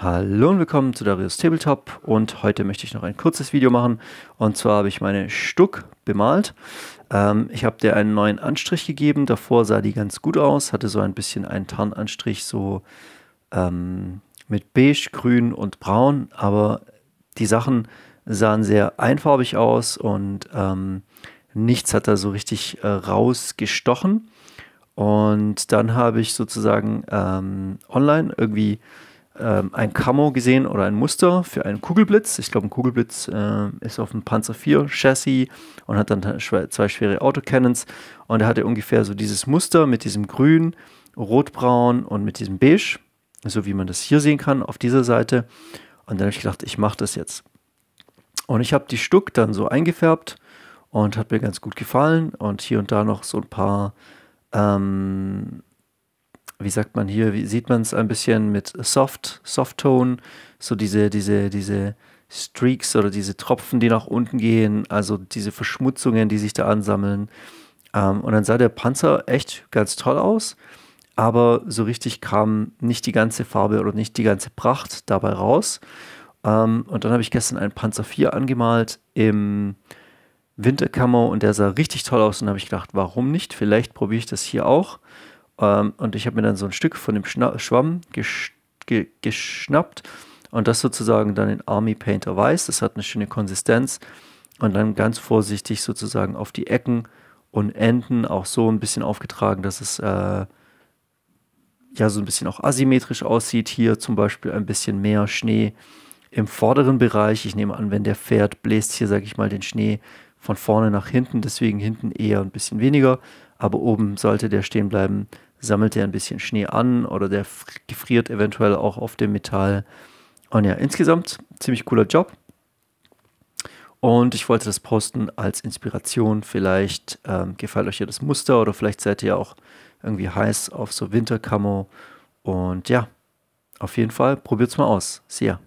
Hallo und willkommen zu Darius Tabletop und heute möchte ich noch ein kurzes Video machen und zwar habe ich meine Stuck bemalt. Ähm, ich habe dir einen neuen Anstrich gegeben, davor sah die ganz gut aus, hatte so ein bisschen einen Tarnanstrich so ähm, mit beige, grün und braun, aber die Sachen sahen sehr einfarbig aus und ähm, nichts hat da so richtig äh, rausgestochen und dann habe ich sozusagen ähm, online irgendwie ähm, ein Camo gesehen oder ein Muster für einen Kugelblitz. Ich glaube, ein Kugelblitz äh, ist auf einem Panzer 4 Chassis und hat dann zwei schwere Autocannons. Und er hatte ungefähr so dieses Muster mit diesem Grün, Rotbraun und mit diesem Beige, so wie man das hier sehen kann auf dieser Seite. Und dann habe ich gedacht, ich mache das jetzt. Und ich habe die Stuck dann so eingefärbt und hat mir ganz gut gefallen. Und hier und da noch so ein paar ähm, wie sagt man hier, wie sieht man es ein bisschen mit Soft, Softtone, so diese, diese, diese Streaks oder diese Tropfen, die nach unten gehen, also diese Verschmutzungen, die sich da ansammeln. Ähm, und dann sah der Panzer echt ganz toll aus, aber so richtig kam nicht die ganze Farbe oder nicht die ganze Pracht dabei raus. Ähm, und dann habe ich gestern einen Panzer 4 angemalt im Winterkammer und der sah richtig toll aus und habe ich gedacht, warum nicht? Vielleicht probiere ich das hier auch. Ähm, und ich habe mir dann so ein Stück von dem Schna Schwamm gesch ge geschnappt und das sozusagen dann in Army Painter Weiß. Das hat eine schöne Konsistenz. Und dann ganz vorsichtig sozusagen auf die Ecken und Enden auch so ein bisschen aufgetragen, dass es äh, ja so ein bisschen auch asymmetrisch aussieht. Hier zum Beispiel ein bisschen mehr Schnee im vorderen Bereich. Ich nehme an, wenn der Pferd bläst hier, sage ich mal, den Schnee von vorne nach hinten, deswegen hinten eher ein bisschen weniger, aber oben sollte der stehen bleiben sammelt er ein bisschen Schnee an oder der gefriert eventuell auch auf dem Metall. Und ja, insgesamt ziemlich cooler Job. Und ich wollte das posten als Inspiration. Vielleicht ähm, gefällt euch ja das Muster oder vielleicht seid ihr auch irgendwie heiß auf so Wintercamo. Und ja, auf jeden Fall probiert es mal aus. See ya.